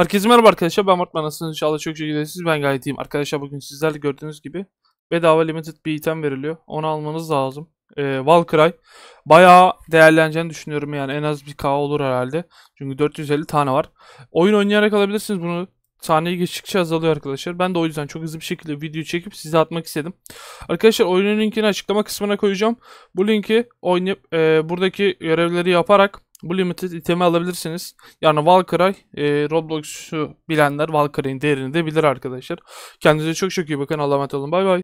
Herkese merhaba arkadaşlar ben Mart Manasın inşallah çok şekilde siz ben gayet iyiyim. Arkadaşlar bugün sizlerle gördüğünüz gibi bedava limited bir item veriliyor. Onu almanız lazım. Ee, Valkyrie bayağı değerleneceğini düşünüyorum yani en az bir k olur herhalde. Çünkü 450 tane var. Oyun oynayarak alabilirsiniz bunu. Saniye geçtikçe azalıyor arkadaşlar. Ben de o yüzden çok hızlı bir şekilde video çekip size atmak istedim. Arkadaşlar oyunun linkini açıklama kısmına koyacağım. Bu linki oynayıp e, buradaki görevleri yaparak bu limited itemi alabilirsiniz. Yani Valkyrie, e, Roblox'u bilenler Valkyrie'nin değerini de bilir arkadaşlar. Kendinize çok çok iyi bakın. Allah'a emanet olun. Bay bay.